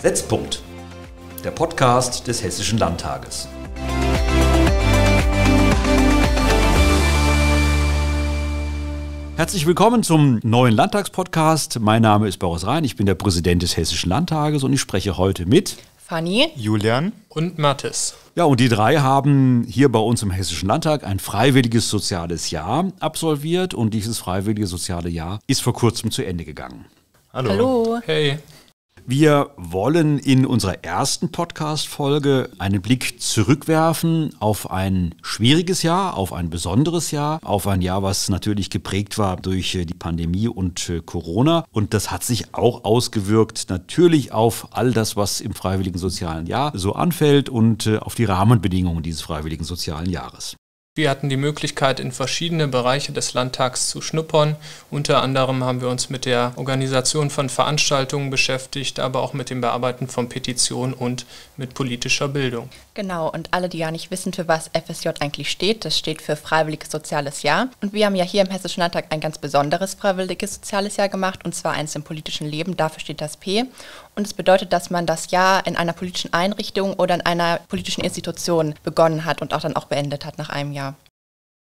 Setzpunkt, der Podcast des Hessischen Landtages. Herzlich willkommen zum neuen Landtagspodcast. Mein Name ist Boris Rhein, ich bin der Präsident des Hessischen Landtages und ich spreche heute mit Fanny, Julian und Mathis. Ja, und die drei haben hier bei uns im Hessischen Landtag ein freiwilliges soziales Jahr absolviert und dieses freiwillige soziale Jahr ist vor kurzem zu Ende gegangen. Hallo. Hallo. Hey. Wir wollen in unserer ersten Podcast-Folge einen Blick zurückwerfen auf ein schwieriges Jahr, auf ein besonderes Jahr, auf ein Jahr, was natürlich geprägt war durch äh, die Pandemie und äh, Corona. Und das hat sich auch ausgewirkt natürlich auf all das, was im freiwilligen sozialen Jahr so anfällt und äh, auf die Rahmenbedingungen dieses freiwilligen sozialen Jahres. Wir hatten die Möglichkeit, in verschiedene Bereiche des Landtags zu schnuppern. Unter anderem haben wir uns mit der Organisation von Veranstaltungen beschäftigt, aber auch mit dem Bearbeiten von Petitionen und mit politischer Bildung. Genau, und alle, die ja nicht wissen, für was FSJ eigentlich steht, das steht für Freiwilliges Soziales Jahr. Und wir haben ja hier im Hessischen Landtag ein ganz besonderes Freiwilliges Soziales Jahr gemacht, und zwar eins im politischen Leben, dafür steht das P. Und es das bedeutet, dass man das Jahr in einer politischen Einrichtung oder in einer politischen Institution begonnen hat und auch dann auch beendet hat nach einem Jahr.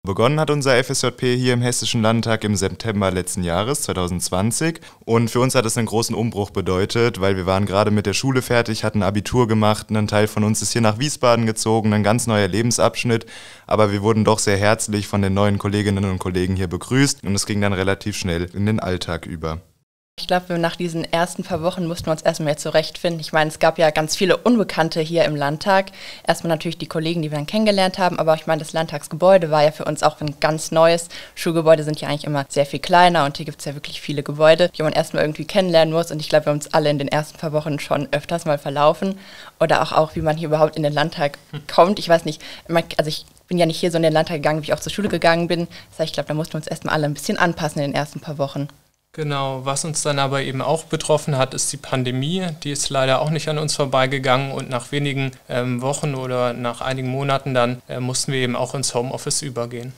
Begonnen hat unser FSJP hier im Hessischen Landtag im September letzten Jahres, 2020. Und für uns hat es einen großen Umbruch bedeutet, weil wir waren gerade mit der Schule fertig, hatten Abitur gemacht, ein Teil von uns ist hier nach Wiesbaden gezogen, ein ganz neuer Lebensabschnitt. Aber wir wurden doch sehr herzlich von den neuen Kolleginnen und Kollegen hier begrüßt und es ging dann relativ schnell in den Alltag über. Ich glaube, nach diesen ersten paar Wochen mussten wir uns erstmal zurechtfinden. Ich meine, es gab ja ganz viele Unbekannte hier im Landtag. Erstmal natürlich die Kollegen, die wir dann kennengelernt haben, aber ich meine, das Landtagsgebäude war ja für uns auch ein ganz neues. Schulgebäude sind ja eigentlich immer sehr viel kleiner und hier gibt es ja wirklich viele Gebäude, die man erstmal irgendwie kennenlernen muss. Und ich glaube, wir haben uns alle in den ersten paar Wochen schon öfters mal verlaufen. Oder auch, auch wie man hier überhaupt in den Landtag kommt. Ich weiß nicht, also ich bin ja nicht hier so in den Landtag gegangen, wie ich auch zur Schule gegangen bin. Das heißt, ich glaube, da mussten wir uns erstmal alle ein bisschen anpassen in den ersten paar Wochen. Genau, was uns dann aber eben auch betroffen hat, ist die Pandemie. Die ist leider auch nicht an uns vorbeigegangen und nach wenigen ähm, Wochen oder nach einigen Monaten dann äh, mussten wir eben auch ins Homeoffice übergehen.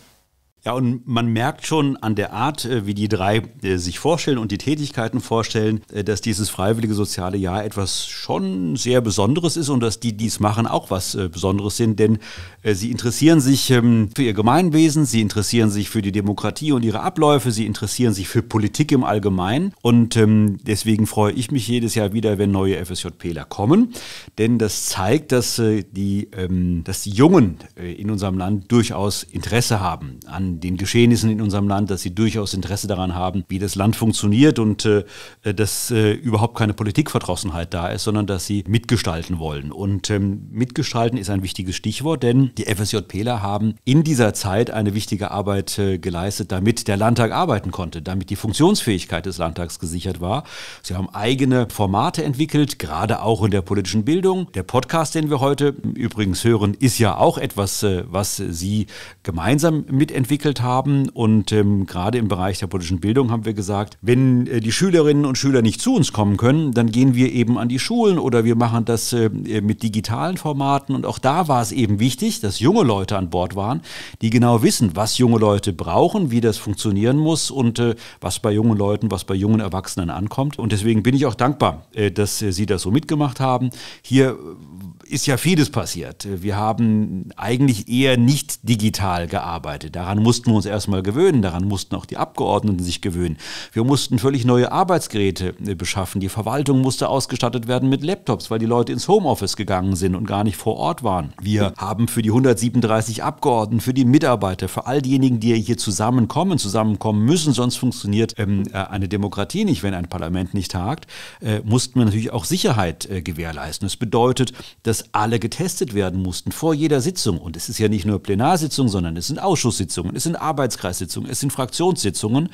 Ja, und man merkt schon an der Art, äh, wie die drei äh, sich vorstellen und die Tätigkeiten vorstellen, äh, dass dieses freiwillige soziale Jahr etwas schon sehr Besonderes ist und dass die, die es machen, auch was Besonderes sind, denn sie interessieren sich ähm, für ihr Gemeinwesen, sie interessieren sich für die Demokratie und ihre Abläufe, sie interessieren sich für Politik im Allgemeinen und ähm, deswegen freue ich mich jedes Jahr wieder, wenn neue FSJPler kommen, denn das zeigt, dass die, ähm, dass die Jungen in unserem Land durchaus Interesse haben an den, Geschehnissen in unserem Land, dass sie durchaus Interesse daran haben, wie das Land funktioniert und äh, dass äh, überhaupt keine Politikverdrossenheit da ist, sondern dass sie mitgestalten wollen. Und ähm, mitgestalten ist ein wichtiges Stichwort, denn die FSJPler haben in dieser Zeit eine wichtige Arbeit äh, geleistet, damit der Landtag arbeiten konnte, damit die Funktionsfähigkeit des Landtags gesichert war. Sie haben eigene Formate entwickelt, gerade auch in der politischen Bildung. Der Podcast, den wir heute übrigens hören, ist ja auch etwas, äh, was sie gemeinsam mitentwickelt entwickelt haben. Und ähm, gerade im Bereich der politischen Bildung haben wir gesagt, wenn äh, die Schülerinnen und Schüler nicht zu uns kommen können, dann gehen wir eben an die Schulen oder wir machen das äh, mit digitalen Formaten. Und auch da war es eben wichtig, dass junge Leute an Bord waren, die genau wissen, was junge Leute brauchen, wie das funktionieren muss und äh, was bei jungen Leuten, was bei jungen Erwachsenen ankommt. Und deswegen bin ich auch dankbar, äh, dass äh, Sie das so mitgemacht haben. Hier äh, ist ja vieles passiert. Wir haben eigentlich eher nicht digital gearbeitet. Daran muss mussten wir uns erstmal gewöhnen, daran mussten auch die Abgeordneten sich gewöhnen. Wir mussten völlig neue Arbeitsgeräte äh, beschaffen. Die Verwaltung musste ausgestattet werden mit Laptops, weil die Leute ins Homeoffice gegangen sind und gar nicht vor Ort waren. Wir haben für die 137 Abgeordneten, für die Mitarbeiter, für all diejenigen, die hier zusammenkommen, zusammenkommen müssen, sonst funktioniert ähm, äh, eine Demokratie nicht, wenn ein Parlament nicht tagt, äh, mussten wir natürlich auch Sicherheit äh, gewährleisten. Das bedeutet, dass alle getestet werden mussten vor jeder Sitzung. Und es ist ja nicht nur Plenarsitzung, sondern es sind Ausschusssitzungen, es sind Arbeitskreissitzungen, es sind Fraktionssitzungen.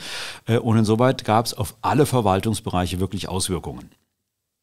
Äh, und insoweit gab es auf alle Verwaltungsbereiche wirklich Auswirkungen.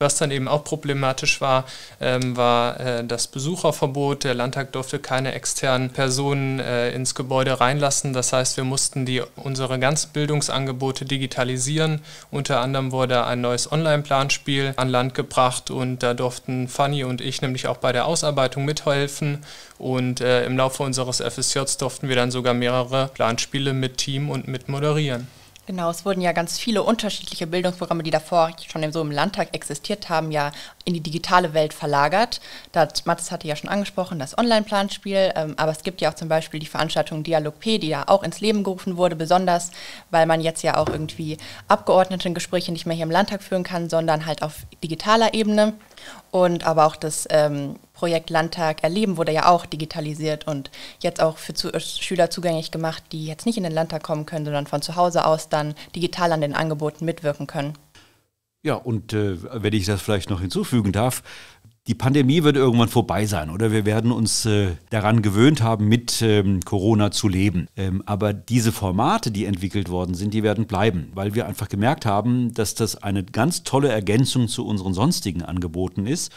Was dann eben auch problematisch war, ähm, war äh, das Besucherverbot. Der Landtag durfte keine externen Personen äh, ins Gebäude reinlassen. Das heißt, wir mussten die, unsere ganzen Bildungsangebote digitalisieren. Unter anderem wurde ein neues Online-Planspiel an Land gebracht und da durften Fanny und ich nämlich auch bei der Ausarbeitung mithelfen. Und äh, im Laufe unseres FSJs durften wir dann sogar mehrere Planspiele mit Team und mit moderieren. Genau, es wurden ja ganz viele unterschiedliche Bildungsprogramme, die davor schon so im Landtag existiert haben, ja in die digitale Welt verlagert. Das, Mathis hatte ja schon angesprochen, das Online-Planspiel, ähm, aber es gibt ja auch zum Beispiel die Veranstaltung Dialog P, die ja auch ins Leben gerufen wurde, besonders weil man jetzt ja auch irgendwie Abgeordnetengespräche nicht mehr hier im Landtag führen kann, sondern halt auf digitaler Ebene. Und aber auch das ähm, Projekt Landtag erleben wurde ja auch digitalisiert und jetzt auch für zu äh, Schüler zugänglich gemacht, die jetzt nicht in den Landtag kommen können, sondern von zu Hause aus dann digital an den Angeboten mitwirken können. Ja, und äh, wenn ich das vielleicht noch hinzufügen darf, die Pandemie wird irgendwann vorbei sein oder wir werden uns äh, daran gewöhnt haben, mit ähm, Corona zu leben. Ähm, aber diese Formate, die entwickelt worden sind, die werden bleiben, weil wir einfach gemerkt haben, dass das eine ganz tolle Ergänzung zu unseren sonstigen Angeboten ist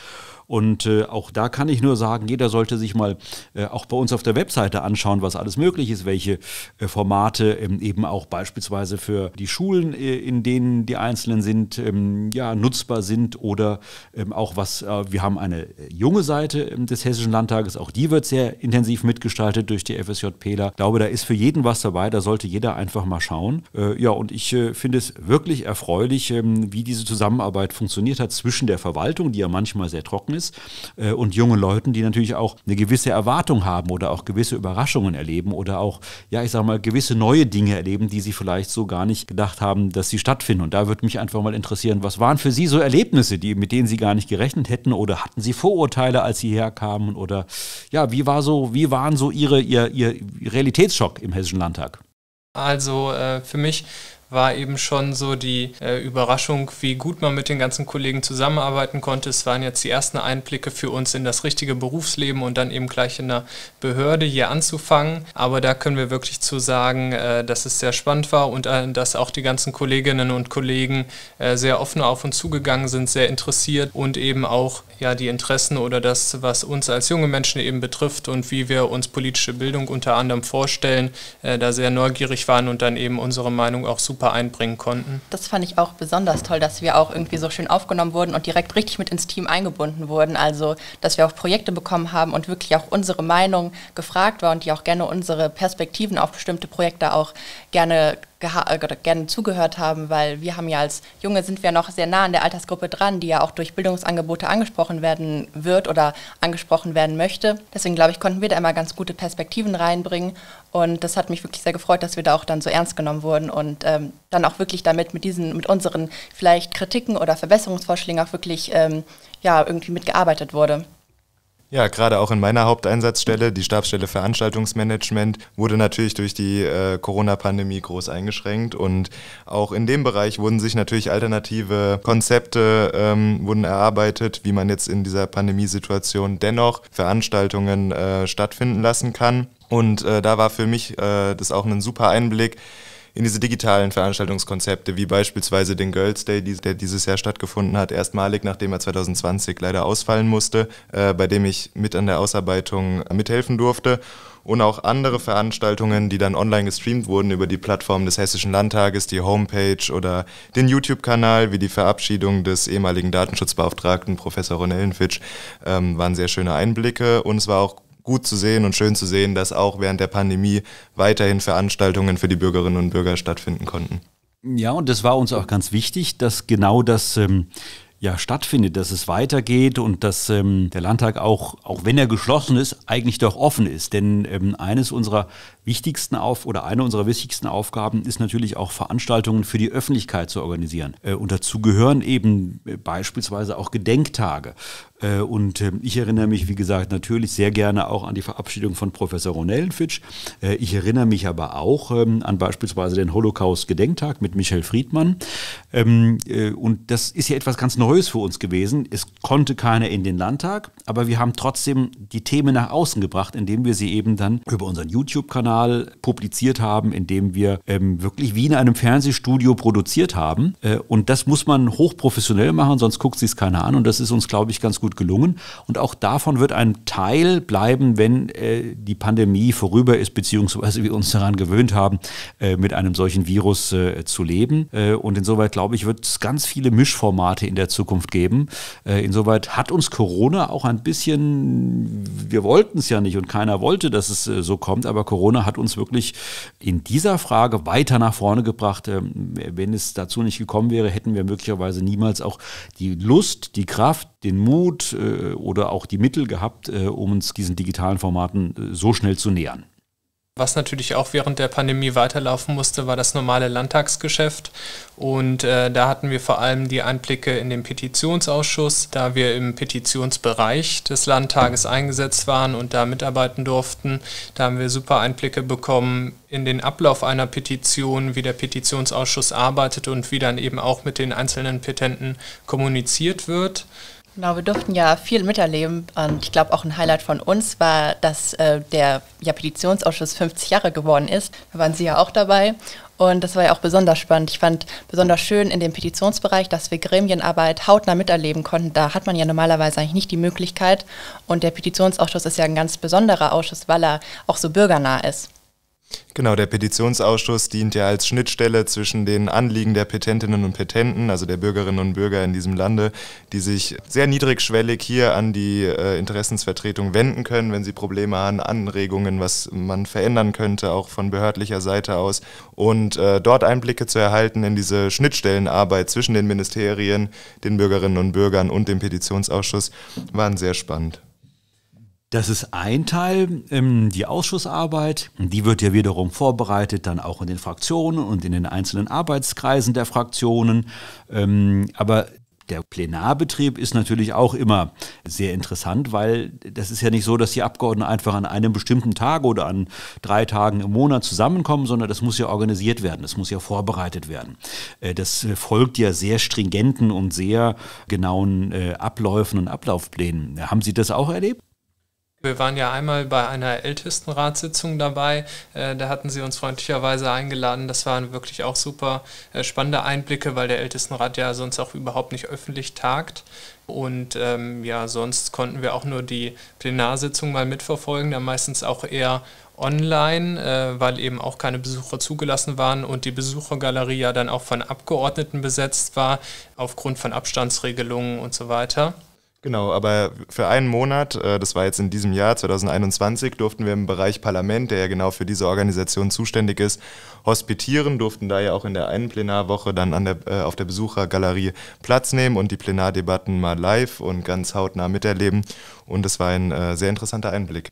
und äh, auch da kann ich nur sagen, jeder sollte sich mal äh, auch bei uns auf der Webseite anschauen, was alles möglich ist, welche äh, Formate ähm, eben auch beispielsweise für die Schulen, äh, in denen die Einzelnen sind, ähm, ja, nutzbar sind oder ähm, auch was, äh, wir haben eine äh, junge Seite ähm, des Hessischen Landtages, auch die wird sehr intensiv mitgestaltet durch die FSJPler. Ich glaube, da ist für jeden was dabei, da sollte jeder einfach mal schauen. ja, und ich finde es wirklich erfreulich, ähm, wie diese Zusammenarbeit funktioniert hat zwischen der Verwaltung, die ja manchmal sehr trocken Ereignis äh, und junge Leuten, die natürlich auch eine gewisse Erwartung haben oder auch gewisse Überraschungen erleben oder auch, ja, ich sag mal, gewisse neue Dinge erleben, die sie vielleicht so gar nicht gedacht haben, dass sie stattfinden. Und da würde mich einfach mal interessieren, was waren für Sie so Erlebnisse, die, mit denen Sie gar nicht gerechnet hätten oder hatten Sie Vorurteile, als Sie herkamen oder ja, wie war so, wie waren so Ihre, Ihr, Ihr Realitätsschock im Hessischen Landtag? Also äh, für mich war eben schon so die äh, Überraschung, wie gut man mit den ganzen Kollegen zusammenarbeiten konnte. Es waren jetzt die ersten Einblicke für uns in das richtige Berufsleben und dann eben gleich in der Behörde hier anzufangen. Aber da können wir wirklich zu sagen, äh, dass es sehr spannend war und äh, dass auch die ganzen Kolleginnen und Kollegen äh, sehr offen auf uns zugegangen sind, sehr interessiert und eben auch ja die Interessen oder das, was uns als junge Menschen eben betrifft und wie wir uns politische Bildung unter anderem vorstellen, äh, da sehr neugierig waren und dann eben unsere Meinung auch super super einbringen konnten. Das fand ich auch besonders toll, dass wir auch irgendwie so schön aufgenommen wurden und direkt richtig mit ins Team eingebunden wurden. Also, dass wir auch Projekte bekommen haben und wirklich auch unsere Meinung gefragt war und die auch gerne unsere Perspektiven auf bestimmte Projekte auch gerne äh, gerne zugehört haben, weil wir haben ja als Junge sind wir noch sehr nah an der Altersgruppe dran, die ja auch durch Bildungsangebote angesprochen werden wird oder angesprochen werden möchte. Deswegen glaube ich, konnten wir da immer ganz gute Perspektiven reinbringen und das hat mich wirklich sehr gefreut, dass wir da auch dann so ernst genommen wurden und ähm, dann auch wirklich damit mit diesen, mit unseren vielleicht Kritiken oder Verbesserungsvorschlägen auch wirklich ähm, ja irgendwie mitgearbeitet wurde. Ja, gerade auch in meiner Haupteinsatzstelle, die Stabsstelle Veranstaltungsmanagement, wurde natürlich durch die äh, Corona-Pandemie groß eingeschränkt und auch in dem Bereich wurden sich natürlich alternative Konzepte ähm, wurden erarbeitet, wie man jetzt in dieser Pandemiesituation dennoch Veranstaltungen äh, stattfinden lassen kann. Und äh, da war für mich äh, das auch ein super Einblick in diese digitalen Veranstaltungskonzepte, wie beispielsweise den Girls Day, der dieses Jahr stattgefunden hat, erstmalig, nachdem er 2020 leider ausfallen musste, äh, bei dem ich mit an der Ausarbeitung mithelfen durfte und auch andere Veranstaltungen, die dann online gestreamt wurden über die Plattform des Hessischen Landtages, die Homepage oder den YouTube-Kanal, wie die Verabschiedung des ehemaligen Datenschutzbeauftragten Professor Ronellenfitsch, ähm, waren sehr schöne Einblicke und es war auch gut zu sehen und schön zu sehen, dass auch während der Pandemie weiterhin Veranstaltungen für die Bürgerinnen und Bürger stattfinden konnten. Ja, und das war uns auch ganz wichtig, dass genau das ähm, ja stattfindet, dass es weitergeht und dass ähm, der Landtag auch, auch wenn er geschlossen ist, eigentlich doch offen ist. Denn ähm, eines unserer wichtigsten auf oder eine unserer wichtigsten Aufgaben ist natürlich auch Veranstaltungen für die Öffentlichkeit zu organisieren. Äh, und dazu gehören eben äh, beispielsweise auch Gedenktage. Äh, und ähm, ich erinnere mich, wie gesagt, natürlich sehr gerne auch an die Verabschiedung von Professor Ronellenfitsch. Ich erinnere mich aber auch ähm, an beispielsweise den Holocaust-Gedenktag mit Michel Friedmann. Ähm, und das ist ja etwas ganz Neues für uns gewesen. Es konnte keiner in den Landtag, aber wir haben trotzdem die Themen nach außen gebracht, indem wir sie eben dann über unseren YouTube-Kanal Fernsehkanal publiziert haben, indem wir ähm, wirklich wie in einem Fernsehstudio produziert haben. Äh, und das muss man hochprofessionell machen, sonst guckt sich es keiner an. Und das ist uns, glaube ich, ganz gut gelungen. Und auch davon wird ein Teil bleiben, wenn äh, die Pandemie vorüber ist, beziehungsweise wir uns daran gewöhnt haben, äh, mit einem solchen Virus äh, zu leben. Äh, und insoweit, glaube ich, wird es ganz viele Mischformate in der Zukunft geben. Äh, insoweit hat uns Corona auch ein bisschen, wir wollten es ja nicht und keiner wollte, dass es so kommt, aber Corona hat uns wirklich in dieser Frage weiter nach vorne gebracht. Ähm, wenn es dazu nicht gekommen wäre, hätten wir möglicherweise niemals auch die Lust, die Kraft, den Mut äh, oder auch die Mittel gehabt, äh, um uns diesen digitalen Formaten äh, so schnell zu nähern. Was natürlich auch während der Pandemie weiterlaufen musste, war das normale Landtagsgeschäft. Und äh, da hatten wir vor allem die Einblicke in den Petitionsausschuss, da wir im Petitionsbereich des Landtages eingesetzt waren und da mitarbeiten durften. Da haben wir super Einblicke bekommen in den Ablauf einer Petition, wie der Petitionsausschuss arbeitet und wie dann eben auch mit den einzelnen Petenten kommuniziert wird. Genau, wir durften ja viel miterleben und ich glaube auch ein Highlight von uns war, dass äh, der ja, Petitionsausschuss 50 Jahre geworden ist. Da waren Sie ja auch dabei und das war ja auch besonders spannend. Ich fand besonders schön in dem Petitionsbereich, dass wir Gremienarbeit hautnah miterleben konnten. Da hat man ja normalerweise eigentlich nicht die Möglichkeit und der Petitionsausschuss ist ja ein ganz besonderer Ausschuss, weil er auch so bürgernah ist. Genau, der Petitionsausschuss dient ja als Schnittstelle zwischen den Anliegen der Petentinnen und Petenten, also der Bürgerinnen und Bürger in diesem Lande, die sich sehr niedrigschwellig hier an die äh, Interessensvertretung wenden können, wenn sie Probleme haben, Anregungen, was man verändern könnte, auch von behördlicher Seite aus. Und äh, dort Einblicke zu erhalten in diese Schnittstellenarbeit zwischen den Ministerien, den Bürgerinnen und Bürgern und dem Petitionsausschuss, waren sehr spannend. Das ist ein Teil, ähm, die Ausschussarbeit. Die wird ja wiederum vorbereitet, dann auch in den Fraktionen und in den einzelnen Arbeitskreisen der Fraktionen. Ähm, aber der Plenarbetrieb ist natürlich auch immer sehr interessant, weil das ist ja nicht so, dass die Abgeordneten einfach an einem bestimmten Tag oder an drei Tagen im Monat zusammenkommen, sondern das muss ja organisiert werden, das muss ja vorbereitet werden. Äh, das äh, folgt ja sehr stringenten und sehr genauen äh, Abläufen und Ablaufplänen. Haben Sie das auch erlebt? Wir waren ja einmal bei einer Ältestenratssitzung dabei. Äh, da hatten Sie uns freundlicherweise eingeladen. Das waren wirklich auch super äh, spannende Einblicke, weil der Ältestenrat ja sonst auch überhaupt nicht öffentlich tagt. Und ähm, ja, sonst konnten wir auch nur die Plenarsitzung mal mitverfolgen, dann meistens auch eher online, äh, weil eben auch keine Besucher zugelassen waren und die Besuchergalerie ja dann auch von Abgeordneten besetzt war, aufgrund von Abstandsregelungen und so weiter. Genau, aber für einen Monat, äh, das war jetzt in diesem Jahr 2021, durften wir im Bereich Parlament, der ja genau für diese Organisation zuständig ist, hospitieren, durften da ja auch in der einen Plenarwoche dann an der, äh, auf der Besuchergalerie Platz nehmen und die Plenardebatten mal live und ganz hautnah miterleben. Und es war ein äh, sehr interessanter Einblick.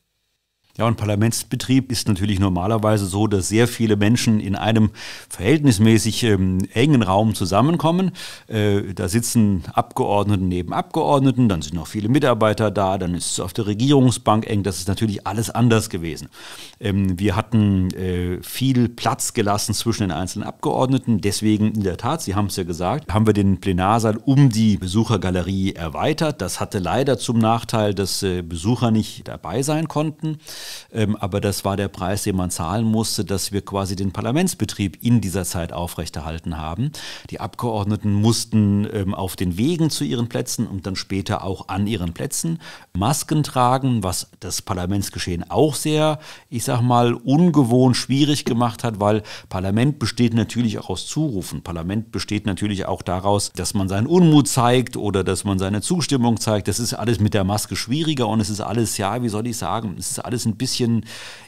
Ja, und Parlamentsbetrieb ist natürlich normalerweise so, dass sehr viele Menschen in einem verhältnismäßig ähm, engen Raum zusammenkommen. Äh, da sitzen Abgeordnete neben Abgeordneten, dann sind noch viele Mitarbeiter da, dann ist es auf der Regierungsbank eng. Das ist natürlich alles anders gewesen. Ähm, wir hatten äh, viel Platz gelassen zwischen den einzelnen Abgeordneten. Deswegen in der Tat, Sie haben es ja gesagt, haben wir den Plenarsaal um die Besuchergalerie erweitert. Das hatte leider zum Nachteil, dass äh, Besucher nicht dabei sein konnten. Ähm, aber das war der Preis, den man zahlen musste, dass wir quasi den Parlamentsbetrieb in dieser Zeit aufrechterhalten haben. Die Abgeordneten mussten ähm, auf den Wegen zu ihren Plätzen und dann später auch an ihren Plätzen Masken tragen, was das Parlamentsgeschehen auch sehr, ich sag mal, ungewohnt schwierig gemacht hat, weil Parlament besteht natürlich auch aus Zurufen. Parlament besteht natürlich auch daraus, dass man seinen Unmut zeigt oder dass man seine Zustimmung zeigt. Das ist alles mit der Maske schwieriger und es ist alles, ja, wie soll ich sagen, es ist alles ein ein bisschen,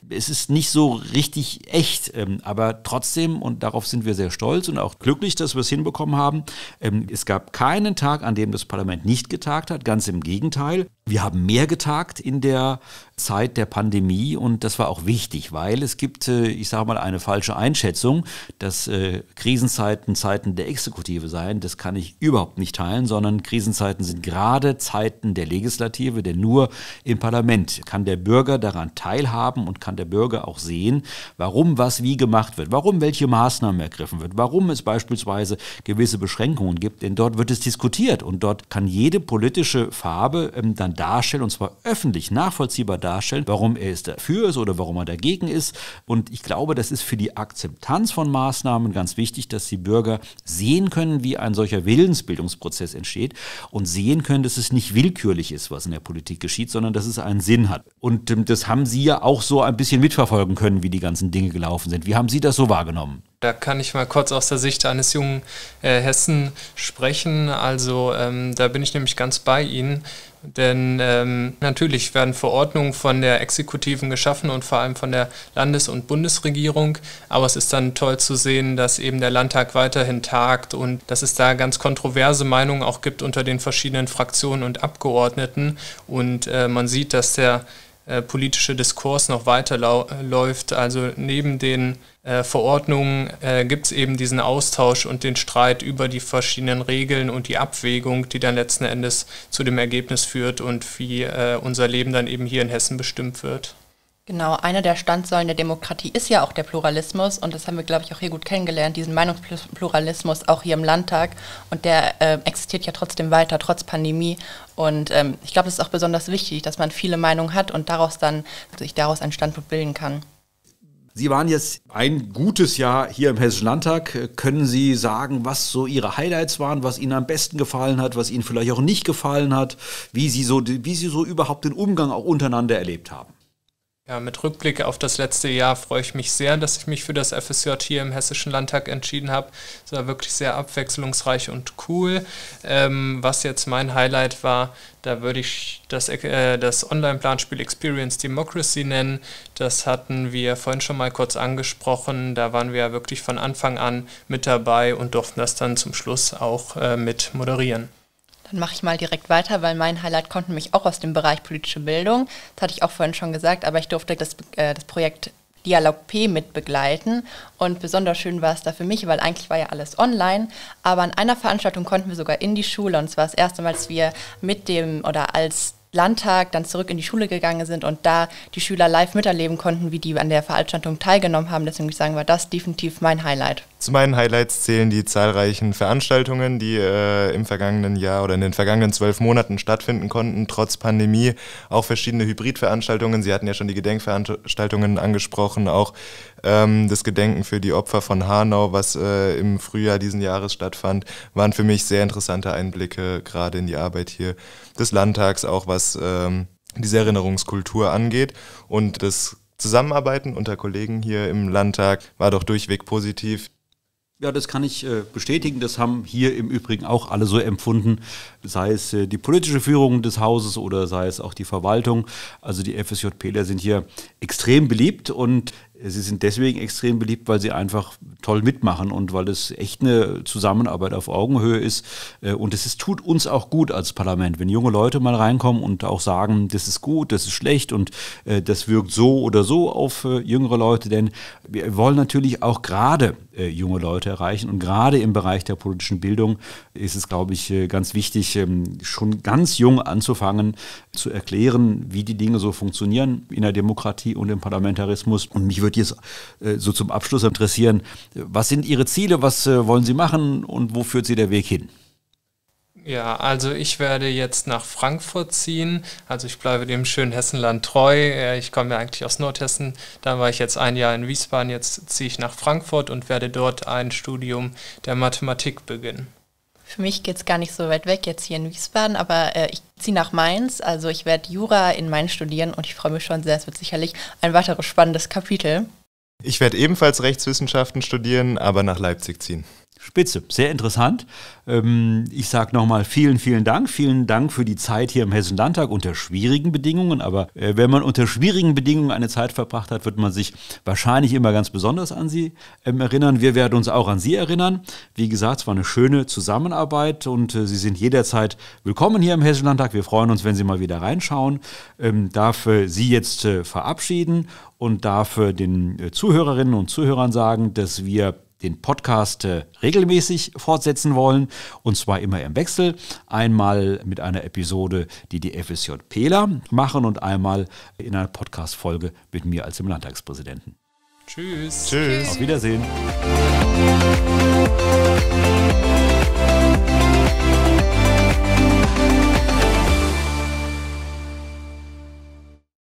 es ist nicht so richtig echt, ähm, aber trotzdem, und darauf sind wir sehr stolz und auch glücklich, dass wir es hinbekommen haben, ähm, es gab keinen Tag, an dem das Parlament nicht getagt hat, ganz im Gegenteil. Wir haben mehr getagt in der Zeit der Pandemie und das war auch wichtig, weil es gibt, äh, ich sage mal, eine falsche Einschätzung, dass äh, Krisenzeiten Zeiten der Exekutive seien. Das kann ich überhaupt nicht teilen, sondern Krisenzeiten sind gerade Zeiten der Legislative, denn nur im Parlament kann der Bürger daran teilhaben und kann der Bürger auch sehen, warum was wie gemacht wird, warum welche Maßnahmen ergriffen wird, warum es beispielsweise gewisse Beschränkungen gibt, denn dort wird es diskutiert und dort kann jede politische Farbe ähm, dann darstellen, und zwar öffentlich nachvollziehbar darstellen, warum er es dafür ist oder warum er dagegen ist. Und ich glaube, das ist für die Akzeptanz von Maßnahmen ganz wichtig, dass die Bürger sehen können, wie ein solcher Willensbildungsprozess entsteht und sehen können, dass es nicht willkürlich ist, was in der Politik geschieht, sondern dass es einen Sinn hat. Und ähm, das haben Sie ja auch so ein bisschen mitverfolgen können, wie die ganzen Dinge gelaufen sind. Wie haben Sie das so wahrgenommen? Da kann ich mal kurz aus der Sicht eines jungen äh, Hessen sprechen. Also ähm, da bin ich nämlich ganz bei Ihnen. Denn ähm, natürlich werden Verordnungen von der Exekutiven geschaffen und vor allem von der Landes- und Bundesregierung. Aber es ist dann toll zu sehen, dass eben der Landtag weiterhin tagt und dass es da ganz kontroverse Meinungen auch gibt unter den verschiedenen Fraktionen und Abgeordneten. Und äh, man sieht, dass der äh, politische Diskurs noch weiter äh, läuft. Also neben den äh, Verordnungen äh, gibt es eben diesen Austausch und den Streit über die verschiedenen Regeln und die Abwägung, die dann letzten Endes zu dem Ergebnis führt und wie äh, unser Leben dann eben hier in Hessen bestimmt wird. Genau, einer der Standsäulen der Demokratie ist ja auch der Pluralismus und das haben wir, glaube ich, auch hier gut kennengelernt, diesen Meinungspluralismus auch hier im Landtag und der äh, existiert ja trotzdem weiter, trotz Pandemie und ähm, ich glaube, es ist auch besonders wichtig, dass man viele Meinungen hat und daraus dann sich daraus einen Standpunkt bilden kann. Sie waren jetzt ein gutes Jahr hier im Hessischen Landtag. Können Sie sagen, was so Ihre Highlights waren, was Ihnen am besten gefallen hat, was Ihnen vielleicht auch nicht gefallen hat, wie Sie so, wie Sie so überhaupt den Umgang auch untereinander erlebt haben? Ja, mit Rückblick auf das letzte Jahr freue ich mich sehr, dass ich mich für das FSJ hier im Hessischen Landtag entschieden habe. Es war wirklich sehr abwechslungsreich und cool. Ähm, was jetzt mein Highlight war, da würde ich das, äh, das Online-Planspiel Experience Democracy nennen. Das hatten wir vorhin schon mal kurz angesprochen. Da waren wir ja wirklich von Anfang an mit dabei und durften das dann zum Schluss auch äh, mit moderieren. Dann mache ich mal direkt weiter, weil mein Highlight kommt nämlich auch aus dem Bereich politische Bildung. Das hatte ich auch vorhin schon gesagt, aber ich durfte das, äh, das Projekt Dialog P mitbegleiten. Und besonders schön war es da für mich, weil eigentlich war ja alles online. Aber an einer Veranstaltung konnten wir sogar in die Schule. Und zwar das erste Mal, als wir mit dem oder als Landtag dann zurück in die Schule gegangen sind und da die Schüler live miterleben konnten, wie die an der Veranstaltung teilgenommen haben. Deswegen würde ich sagen, war das definitiv mein Highlight. Zu meinen Highlights zählen die zahlreichen Veranstaltungen, die äh, im vergangenen Jahr oder in den vergangenen zwölf Monaten stattfinden konnten, trotz Pandemie. Auch verschiedene Hybridveranstaltungen. Sie hatten ja schon die Gedenkveranstaltungen angesprochen, auch ähm, das Gedenken für die Opfer von Hanau, was äh, im Frühjahr diesen Jahres stattfand, waren für mich sehr interessante Einblicke, gerade in die Arbeit hier des Landtags, auch was ähm, diese Erinnerungskultur angeht. Und das Zusammenarbeiten unter Kollegen hier im Landtag war doch durchweg positiv. Ja, das kann ich äh, bestätigen. Das haben hier im Übrigen auch alle so empfunden sei es äh, die politische Führung des Hauses oder sei es auch die Verwaltung. Also die FSJPler sind hier extrem beliebt und äh, sie sind deswegen extrem beliebt, weil sie einfach toll mitmachen und weil es echt eine Zusammenarbeit auf Augenhöhe ist. Äh, und es ist, tut uns auch gut als Parlament, wenn junge Leute mal reinkommen und auch sagen, das ist gut, das ist schlecht und das wirkt so oder so auf jüngere Leute. Denn wir wollen natürlich auch gerade junge Leute erreichen. Und gerade im Bereich der politischen Bildung ist es, glaube ich, ganz wichtig, ähm, schon ganz jung anzufangen zu erklären, wie die Dinge so funktionieren in der Demokratie und im Parlamentarismus. Und mich würde jetzt äh, so zum Abschluss interessieren, was sind Ihre Ziele, was äh, wollen Sie machen und wo führt Sie der Weg hin? Ja, also ich werde jetzt nach Frankfurt ziehen. Also ich bleibe dem schönen Hessenland treu. Äh, ich komme ja eigentlich aus Nordhessen. Da war ich jetzt ein Jahr in Wiesbaden. Jetzt ziehe ich nach Frankfurt und werde dort ein Studium der Mathematik beginnen. Für mich geht es gar nicht so weit weg, jetzt hier in Wiesbaden, aber äh, ich ziehe nach Mainz. Also ich werde Jura in Mainz studieren und ich freue mich schon sehr. Es wird sicherlich ein weiteres spannendes Kapitel. Ich werde ebenfalls Rechtswissenschaften studieren, aber nach Leipzig ziehen. Spitze, sehr interessant. Ähm, ich sage nochmal vielen, vielen Dank. Vielen Dank für die Zeit hier im Hessen Landtag unter schwierigen Bedingungen. Aber äh, wenn man unter schwierigen Bedingungen eine Zeit verbracht hat, wird man sich wahrscheinlich immer ganz besonders an Sie ähm, erinnern. Wir werden uns auch an Sie erinnern. Wie gesagt, es war eine schöne Zusammenarbeit und äh, Sie sind jederzeit willkommen hier im Hessen Landtag. Wir freuen uns, wenn Sie mal wieder reinschauen. Ich ähm, darf äh, Sie jetzt verabschieden und darf den Zuhörerinnen und Zuhörern sagen, dass wir den Podcast äh, regelmäßig fortsetzen wollen, und zwar immer im Wechsel. Einmal mit einer Episode, die die FSJPler machen und einmal in einer Podcast-Folge mit mir als dem Landtagspräsidenten. Tschüss. Tschüss. Auf Wiedersehen.